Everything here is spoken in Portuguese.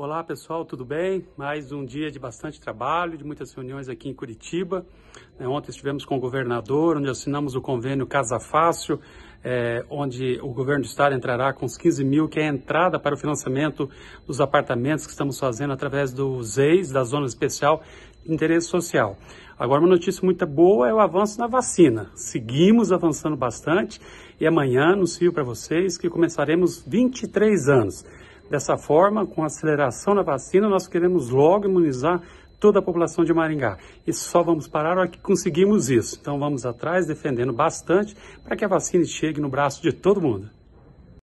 Olá pessoal, tudo bem? Mais um dia de bastante trabalho, de muitas reuniões aqui em Curitiba. É, ontem estivemos com o governador, onde assinamos o convênio Casa Fácil, é, onde o governo do estado entrará com os 15 mil, que é a entrada para o financiamento dos apartamentos que estamos fazendo através do ZEIS, da Zona Especial de Interesse Social. Agora, uma notícia muito boa é o avanço na vacina. Seguimos avançando bastante e amanhã anuncio para vocês que começaremos 23 anos. Dessa forma, com a aceleração da vacina, nós queremos logo imunizar toda a população de Maringá. E só vamos parar na hora que conseguimos isso. Então vamos atrás, defendendo bastante, para que a vacina chegue no braço de todo mundo.